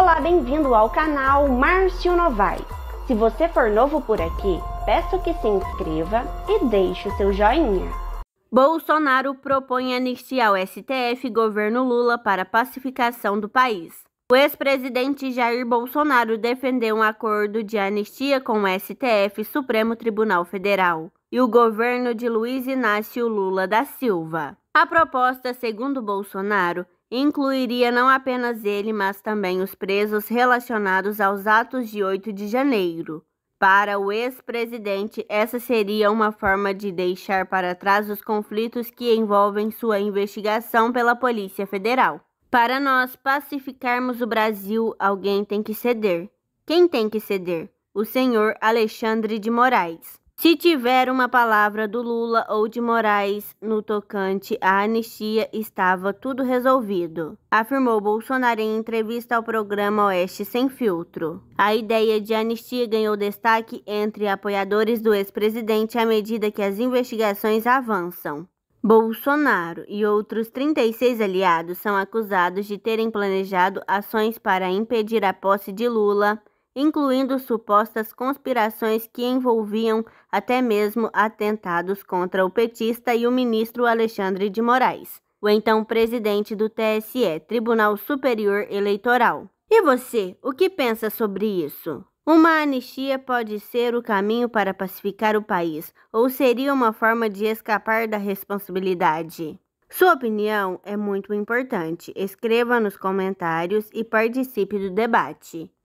Olá, bem-vindo ao canal Márcio Novaes. Se você for novo por aqui, peço que se inscreva e deixe o seu joinha. Bolsonaro propõe anistia ao STF governo Lula para pacificação do país. O ex-presidente Jair Bolsonaro defendeu um acordo de anistia com o STF, Supremo Tribunal Federal, e o governo de Luiz Inácio Lula da Silva. A proposta, segundo Bolsonaro, incluiria não apenas ele, mas também os presos relacionados aos atos de 8 de janeiro. Para o ex-presidente, essa seria uma forma de deixar para trás os conflitos que envolvem sua investigação pela Polícia Federal. Para nós pacificarmos o Brasil, alguém tem que ceder. Quem tem que ceder? O senhor Alexandre de Moraes. Se tiver uma palavra do Lula ou de Moraes no tocante à anistia, estava tudo resolvido, afirmou Bolsonaro em entrevista ao programa Oeste Sem Filtro. A ideia de anistia ganhou destaque entre apoiadores do ex-presidente à medida que as investigações avançam. Bolsonaro e outros 36 aliados são acusados de terem planejado ações para impedir a posse de Lula incluindo supostas conspirações que envolviam até mesmo atentados contra o petista e o ministro Alexandre de Moraes, o então presidente do TSE, Tribunal Superior Eleitoral. E você, o que pensa sobre isso? Uma anistia pode ser o caminho para pacificar o país, ou seria uma forma de escapar da responsabilidade? Sua opinião é muito importante. Escreva nos comentários e participe do debate.